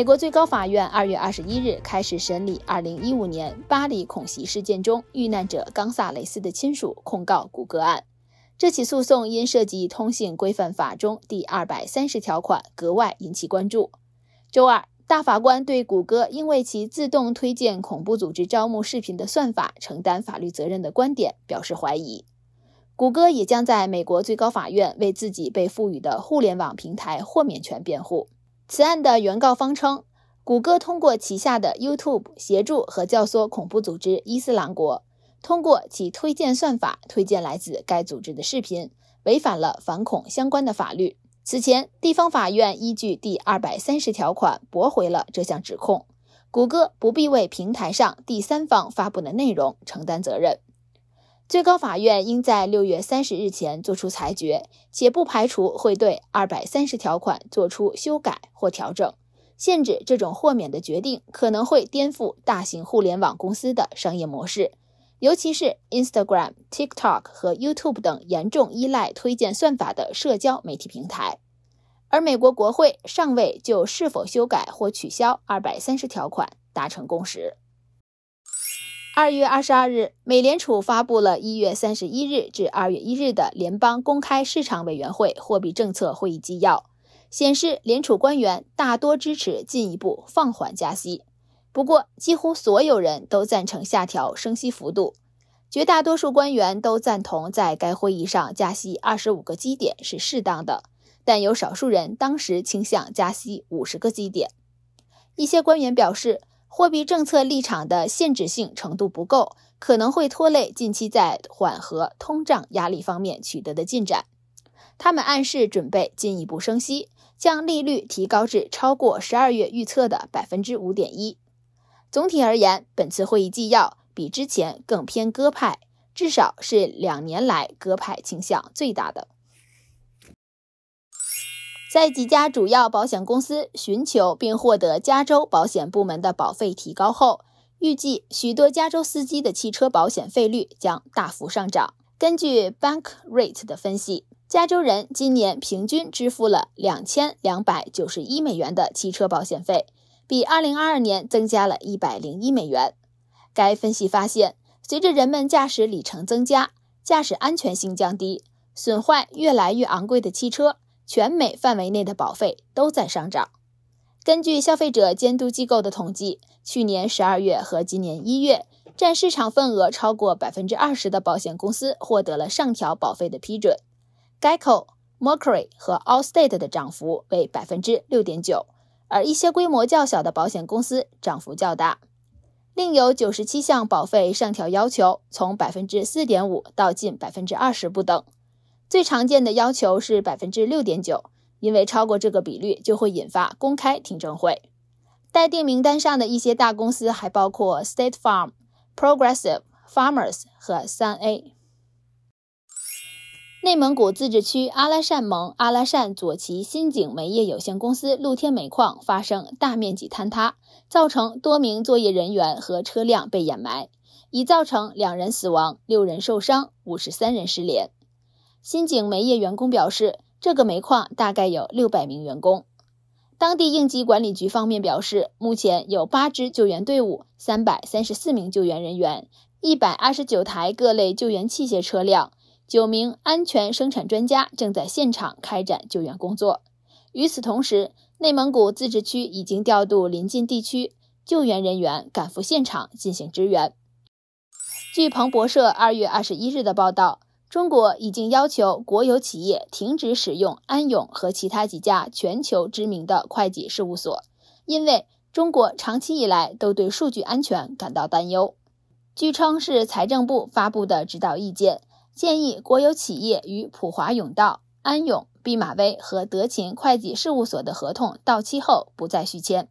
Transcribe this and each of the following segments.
美国最高法院二月二十一日开始审理二零一五年巴黎恐袭事件中遇难者冈萨雷斯的亲属控告谷歌案。这起诉讼因涉及通信规范法中第二百三十条款，格外引起关注。周二，大法官对谷歌应为其自动推荐恐怖组织招募视频的算法承担法律责任的观点表示怀疑。谷歌也将在美国最高法院为自己被赋予的互联网平台豁免权辩护。此案的原告方称，谷歌通过旗下的 YouTube 协助和教唆恐怖组织伊斯兰国，通过其推荐算法推荐来自该组织的视频，违反了反恐相关的法律。此前，地方法院依据第二百三十条款驳回了这项指控，谷歌不必为平台上第三方发布的内容承担责任。最高法院应在六月三十日前作出裁决，且不排除会对二百三十条款作出修改或调整。限制这种豁免的决定可能会颠覆大型互联网公司的商业模式，尤其是 Instagram、TikTok 和 YouTube 等严重依赖推荐算法的社交媒体平台。而美国国会尚未就是否修改或取消二百三十条款达成共识。二月二十二日，美联储发布了一月三十一日至二月一日的联邦公开市场委员会货币政策会议纪要，显示联储官员大多支持进一步放缓加息，不过几乎所有人都赞成下调升息幅度。绝大多数官员都赞同在该会议上加息二十五个基点是适当的，但有少数人当时倾向加息五十个基点。一些官员表示。货币政策立场的限制性程度不够，可能会拖累近期在缓和通胀压力方面取得的进展。他们暗示准备进一步升息，将利率提高至超过十二月预测的百分之五点一。总体而言，本次会议纪要比之前更偏鸽派，至少是两年来鸽派倾向最大的。在几家主要保险公司寻求并获得加州保险部门的保费提高后，预计许多加州司机的汽车保险费率将大幅上涨。根据 Bank Rate 的分析，加州人今年平均支付了两千两百九十一美元的汽车保险费，比二零二二年增加了一百零一美元。该分析发现，随着人们驾驶里程增加，驾驶安全性降低，损坏越来越昂贵的汽车。全美范围内的保费都在上涨。根据消费者监督机构的统计，去年十二月和今年一月，占市场份额超过百分之二十的保险公司获得了上调保费的批准。Geico、Mercury 和 Allstate 的涨幅为百分之六点九，而一些规模较小的保险公司涨幅较大。另有九十七项保费上调要求，从百分之四点五到近百分之二十不等。最常见的要求是百分之六点九，因为超过这个比率就会引发公开听证会。待定名单上的一些大公司还包括 State Farm、Progressive、Farmers 和三 A。内蒙古自治区阿拉善盟阿拉善左旗新井煤业有限公司露天煤矿发生大面积坍塌，造成多名作业人员和车辆被掩埋，已造成两人死亡、六人受伤、五十三人失联。新景煤业员工表示，这个煤矿大概有六百名员工。当地应急管理局方面表示，目前有八支救援队伍，三百三十四名救援人员，一百二十九台各类救援器械车辆，九名安全生产专家正在现场开展救援工作。与此同时，内蒙古自治区已经调度临近地区救援人员赶赴现场进行支援。据彭博社二月二十一日的报道。中国已经要求国有企业停止使用安永和其他几家全球知名的会计事务所，因为中国长期以来都对数据安全感到担忧。据称是财政部发布的指导意见，建议国有企业与普华永道、安永、毕马威和德勤会计事务所的合同到期后不再续签。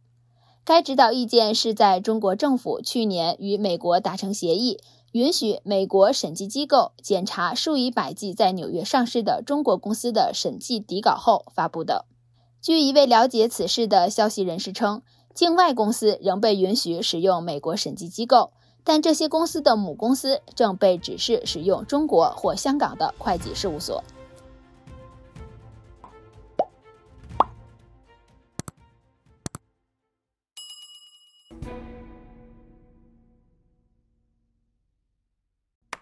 该指导意见是在中国政府去年与美国达成协议。允许美国审计机构检查数以百计在纽约上市的中国公司的审计底稿后发布的。据一位了解此事的消息人士称，境外公司仍被允许使用美国审计机构，但这些公司的母公司正被指示使用中国或香港的会计事务所。